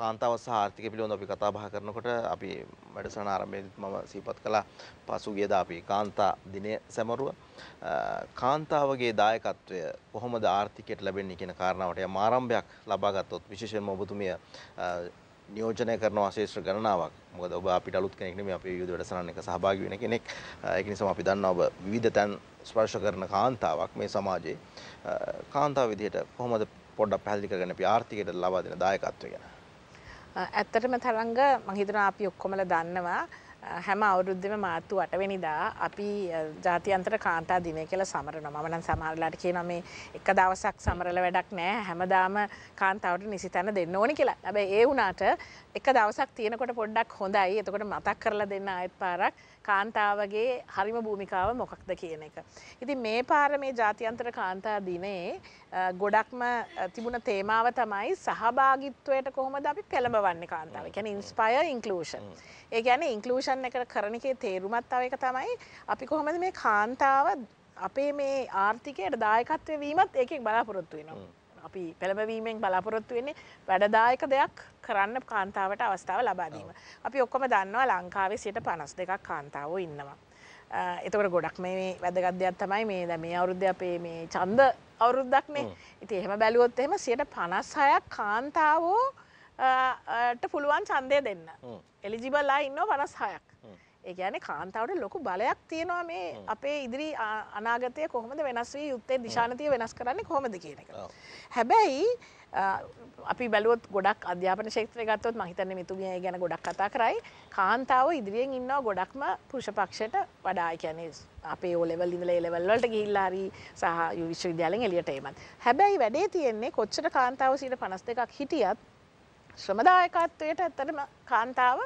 කාන්තාව සහ ආර්ථිකය පිළිබඳව අපි කතා බහ කරනකොට අපි වැඩසටහන ආරම්භයේදීත් මම සිහිපත් කළා පසුගියදා අපි කාන්තා දිනය සැමරුව කාන්තාවගේ දායකත්වය කොහොමද ආර්ථිකයට ලැබෙන්නේ කියන කාරණාවට යම් ආරම්භයක් ලබා ගත්තොත් විශේෂයෙන්ම ඔබතුමිය නියෝජනය කරන අශේෂ්‍ර ගණනාවක් මොකද ඔබ අපිට අලුත් කෙනෙක් නෙමෙයි අපි විවිධ වැඩසටහන් එක සහභාගී වෙන කෙනෙක් ඒක නිසා අපි දන්නවා ඔබ විවිධ තැන් ස්පර්ශ කරන කාන්තාවක් මේ සමාජයේ කාන්තාව විදිහට කොහොමද පොඩ්ඩක් පැහැදිලි කරගන්න අපි ආර්ථිකයට ලබා දෙන දායකත්වය ගැන ඇත්තටම තරංග මං හිතනවා අපි ඔක්කොමලා දන්නවා හැම අවුරුද්දම මාර්තු 8 වෙනිදා අපි ජාත්‍යන්තර කාන්තා දිනය කියලා සමරනවා. මම නම් සමහරලාට කියනවා මේ එක දවසක් සමරල වැඩක් නෑ. හැමදාම කාන්තාවට නිසි තැන දෙන්න ඕනි කියලා. හැබැයි ඒ වුණාට එක දවසක් තියෙනකොට පොඩ්ඩක් හොඳයි. එතකොට මතක් කරලා දෙන්න ආයෙත් පාරක් කාන්තාවගේ හරිම භූමිකාව මොකක්ද කියන එක. ඉතින් මේ පාර මේ ජාත්‍යන්තර කාන්තා දිනේ ගොඩක්ම තිබුණ තේමාව තමයි සහභාගිත්වයට කොහොමද අපි පෙළඹවන්නේ කාන්තාව. කියන්නේ ඉන්ස්පයර් ඉන්ක්ලූෂන්. ඒ කියන්නේ ඉන්ක්ලූෂන් ඩිස්කෂන් එකට කරන එකේ තේරුමත් තව එක තමයි අපි කොහොමද මේ කාන්තාව අපේ මේ ආර්ථිකයට දායකත්වය වීමත් ඒකෙක් බලාපොරොත්තු වෙනවා. අපි පෙළඹවීමෙන් බලාපොරොත්තු වෙන්නේ වැඩදායක දෙයක් කරන්න කාන්තාවට අවස්ථාව ලබාදීම. අපි ඔක්කොම දන්නවා ලංකාවේ සිට පනස් දෙකක් කාන්තාවෝ ඉන්නවා. එතකට ගොඩක් මේ වැදගත්දයක් තමයි මේ දැ මේ අවුද්ධ අපේ මේ චන්ද අවුරුද්දක්නේ ඉති එහෙම බැලුවොත් එහෙම සියට පනස් හයක් කාන්තාවෝ පුළුවන් චන්දය දෙන්න. එලිජිබල්ලා ඉන්න පනස් හයක්. ඒගැන කාන්තාවට ලොකු බලයක් තියෙනවා මේ අපේ ඉදිරි අනාගතය කොහොමද වෙනස් වී යුත්තේ දිශානතිය වෙනස් කරන්නේ කොමද කියන එක. හැබැයි අපි බැලුවත් ගොඩක් අධ්‍යාපන ශේත්‍ර ගත්තොත් මහිතන්න මිතුමිය ගැන ගොඩක් කතා කරයි කාන්තාව ඉදිරියෙන් ඉන්නවා ගොඩක්ම පුෂපක්ෂයට වඩායි කියැනෙ අපේ ඕලෙවල් ඉඳල එලවල්වලට ගිල්ලාරී සහ යුවිශ්ව විද්‍යාලෙන් එලියට ඒමත්. හැබැයි වැඩේ තියෙන්නේ කොච්චට කාන්තාව සීට පනස් දෙකක් හිටියත් ශ්‍රමදායකත්වයට ඇත්තටම කාන්තාව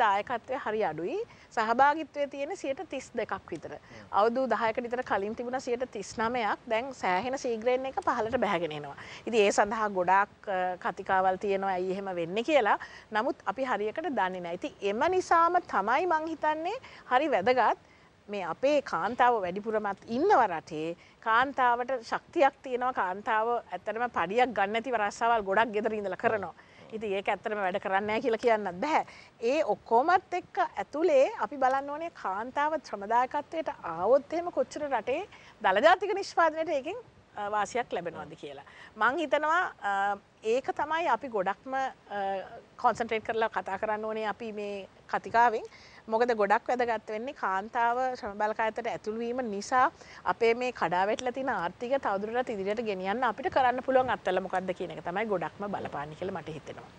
දායකත්වය හරි අඩුයි සහභාගිත්වය තියෙන සියට තිස් දෙකක් විතර අවුදු දහයක විතර කලින් තිබුණ සියට තිස් නමයක් දැන් සෑහෙන සීග්‍රයෙන් එක පහලට බැහගෙනෙනවා. ඉති ඒ සඳහා ගොඩාක් කතිකාවල් තියෙනවා ඇයි එහෙම වෙන්න කියලා නමුත් අපි හරියකට දන්නේ නැති එම නිසාම තමයි මංහිතන්නේ හරි වැදගත් මේ අපේ කාන්තාව වැඩිපුරමත් ඉන්නව රටේ කාන්තාවට ශක්තියක් තියෙනවා කාන්තාව ඇත්තටම පඩියක් ගන්න ඇති රස්සාවල් ගොඩක් ගෙදර ඉඳලා කරනවා. ඉතින් ඒක ඇත්තටම වැඩ කරන්නේ කියලා කියන්නත් බෑ. ඒ ඔක්කොමත් එක්ක ඇතුලේ අපි බලන්න ඕනේ කාන්තාව ශ්‍රමදායකත්වයට ආවොත් එහෙම කොච්චර රටේ දලජාතික නිෂ්පාදනයට ඒකෙන් වාසියක් ලැබෙනවාද කියලා. මං හිතනවා ඒක තමයි අපි ගොඩක්ම කොන්සන්ට්‍රේට් කරලා කතා කරන්න ඕනේ අපි මේ කතිකාවෙන් මොකද ගොඩක් වැදගත් වෙන්නේ කාන්තාව ශ්‍රම බලකායතට ඇතුළුවීම නිසා අපේ මේ කඩාවැටලා තියෙන ආර්ථික තවදුරටත් ඉදිරියට ගෙනියන්න අපිට කරන්න පුළුවන් අත්දැකීම් මොකක්ද කියන එක තමයි ගොඩක්ම බලපාන්නේ කියලා මට හිතෙනවා.